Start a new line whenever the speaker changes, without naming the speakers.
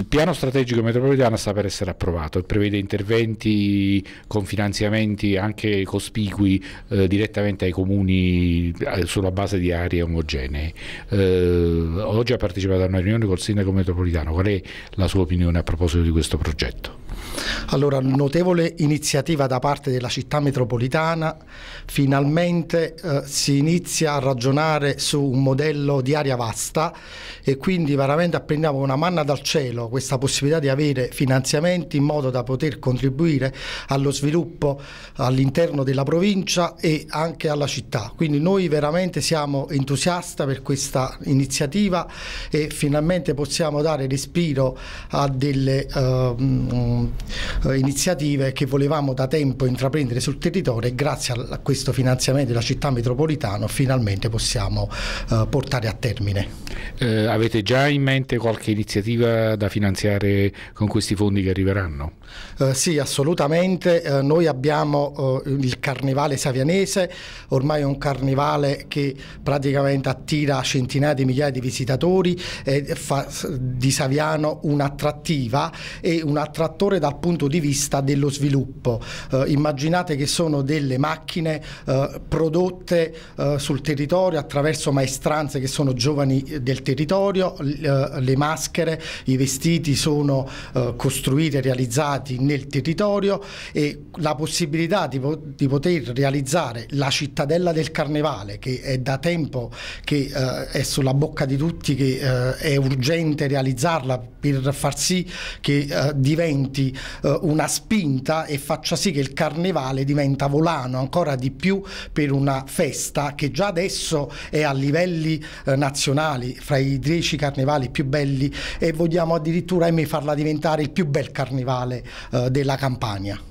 Il piano strategico metropolitano sta per essere approvato, e prevede interventi con finanziamenti anche cospicui eh, direttamente ai comuni eh, sulla base di aree omogenee. Eh, oggi ha partecipato a una riunione col sindaco metropolitano, qual è la sua opinione a proposito di questo progetto?
Allora, notevole iniziativa da parte della città metropolitana, finalmente eh, si inizia a ragionare su un modello di aria vasta e quindi veramente apprendiamo una manna dal cielo questa possibilità di avere finanziamenti in modo da poter contribuire allo sviluppo all'interno della provincia e anche alla città. Quindi noi veramente siamo entusiasti per questa iniziativa e finalmente possiamo dare respiro a delle... Uh, eh, iniziative che volevamo da tempo intraprendere sul territorio e grazie a questo finanziamento della città metropolitana finalmente possiamo eh, portare a termine.
Eh, avete già in mente qualche iniziativa da finanziare con questi fondi che arriveranno?
Eh, sì, assolutamente. Eh, noi abbiamo eh, il Carnevale Savianese, ormai è un carnevale che praticamente attira centinaia di migliaia di visitatori e fa di Saviano un'attrattiva e un attrattore dal punto punto di vista dello sviluppo. Eh, immaginate che sono delle macchine eh, prodotte eh, sul territorio attraverso maestranze che sono giovani eh, del territorio, eh, le maschere, i vestiti sono eh, costruiti e realizzati nel territorio e la possibilità di, di, poter realizzare la cittadella del carnevale che è da tempo che è sulla bocca di tutti che è urgente realizzarla per far sì che diventi eh, una spinta e faccia sì che il carnevale diventa volano ancora di più per una festa che già adesso è a livelli eh, nazionali, fra i dieci carnevali più belli e vogliamo addirittura ahimè, farla diventare il più bel carnevale eh, della Campania.